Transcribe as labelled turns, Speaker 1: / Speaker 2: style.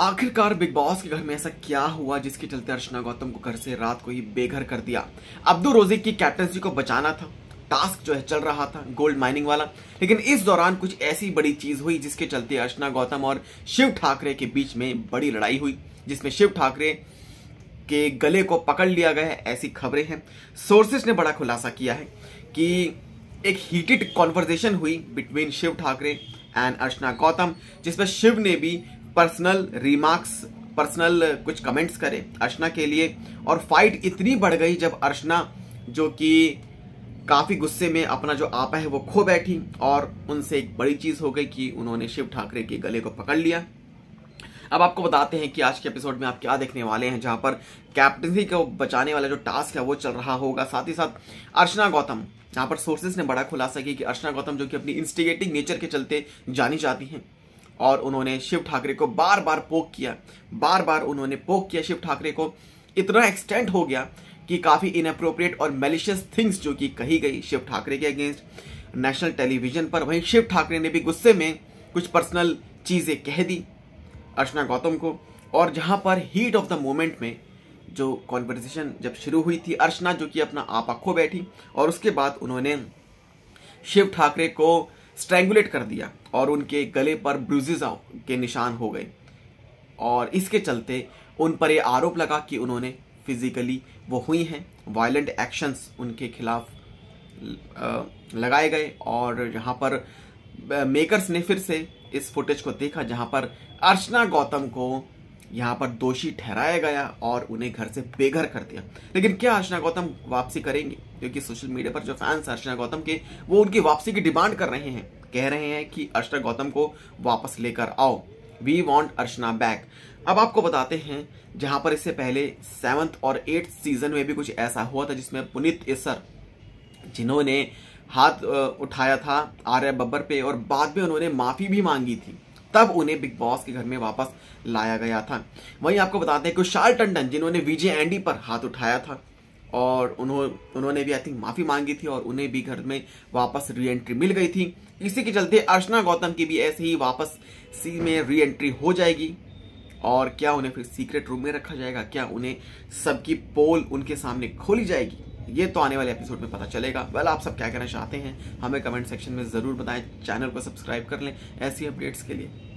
Speaker 1: आखिरकार big boss के घर में ऐसा क्या हुआ जिसके चलते अर्चना गौतम को घर से रात को ही बेघर कर दिया अब्दुल रोजिक की कैप्टनसी को बचाना था टास्क जो है चल रहा था गोल्ड माइनिंग वाला लेकिन इस दौरान कुछ ऐसी बड़ी चीज हुई जिसके चलते अर्चना गौतम और शिव ठाकरे के बीच में बड़ी लड़ाई हुई जिसमें शिव ठाकरे के गले को पकड़ लिया गया है ऐसी खबरें हैं सोर्सेस ने बड़ा खुलासा किया है कि एक हीटेड कॉन्वर्जेशन हुई बिटवीन शिव ठाकरे एंड अर्चना गौतम जिसमें शिव ने भी पर्सनल रिमार्क्स पर्सनल कुछ कमेंट्स करें अर्चना के लिए और फाइट इतनी बढ़ गई जब अर्चना जो कि काफ़ी गुस्से में अपना जो आपा है वो खो बैठी और उनसे एक बड़ी चीज़ हो गई कि उन्होंने शिव ठाकरे के गले को पकड़ लिया अब आपको बताते हैं कि आज के एपिसोड में आप क्या देखने वाले हैं जहां पर कैप्टनसी को बचाने वाला जो टास्क है वो चल रहा होगा साथ ही साथ अर्चना गौतम जहां पर सोर्सेज ने बड़ा खुलासा किया कि अर्चना गौतम जो कि अपनी इंस्टिगेटिंग नेचर के चलते जानी जाती हैं और उन्होंने शिव ठाकरे को बार बार पोक किया बार बार उन्होंने पोक किया शिव ठाकरे को इतना एक्सटेंट हो गया कि काफ़ी इनअप्रोप्रिएट और मेलिशियस थिंग्स जो कि कही गई शिव ठाकरे के अगेंस्ट नेशनल टेलीविजन पर वहीं शिव ठाकरे ने भी गुस्से में कुछ पर्सनल चीज़ें कह दी अर्चना गौतम को और जहां पर हीट ऑफ द मोमेंट में जो कॉन्वर्जेसन जब शुरू हुई थी अर्चना जो कि अपना आप आखो बैठी और उसके बाद उन्होंने शिव ठाकरे को स्ट्रैंगुलेट कर दिया और उनके गले पर ब्रूजेज के निशान हो गए और इसके चलते उन पर ये आरोप लगा कि उन्होंने फिजिकली वो हुई हैं वायलेंट एक्शंस उनके खिलाफ लगाए गए और यहाँ पर मेकर्स ने फिर से इस फुटेज को देखा जहाँ पर अर्चना गौतम को यहाँ पर दोषी ठहराया गया और उन्हें घर से बेघर कर दिया लेकिन क्या अर्चना गौतम वापसी करेंगे क्योंकि सोशल मीडिया पर जो फैंस अर्चना गौतम के वो उनकी वापसी की डिमांड कर रहे हैं कह रहे हैं कि अर्चना गौतम को वापस लेकर आओ वी वॉन्ट अर्चना बैक अब आपको बताते हैं जहां पर इससे पहले सेवंथ और एट्थ सीजन में भी कुछ ऐसा हुआ था जिसमें पुनित इसर जिन्होंने हाथ उठाया था आर्य बब्बर पे और बाद में उन्होंने माफी भी मांगी थी तब उन्हें बिग बॉस के घर में वापस लाया गया था वहीं आपको बताते हैं कुशाल टंडन जिन्होंने विजय एंडी पर हाथ उठाया था और उन्होंने उन्होंने भी आई थिंक माफ़ी मांगी थी और उन्हें भी घर में वापस री एंट्री मिल गई थी इसी के चलते अर्चना गौतम की भी ऐसे ही वापस सी में री एंट्री हो जाएगी और क्या उन्हें फिर सीक्रेट रूम में रखा जाएगा क्या उन्हें सबकी पोल उनके सामने खोली जाएगी ये तो आने वाले एपिसोड में पता चलेगा वेल well, आप सब क्या कहना चाहते हैं हमें कमेंट सेक्शन में ज़रूर बताएं चैनल को सब्सक्राइब कर लें ऐसी अपडेट्स के लिए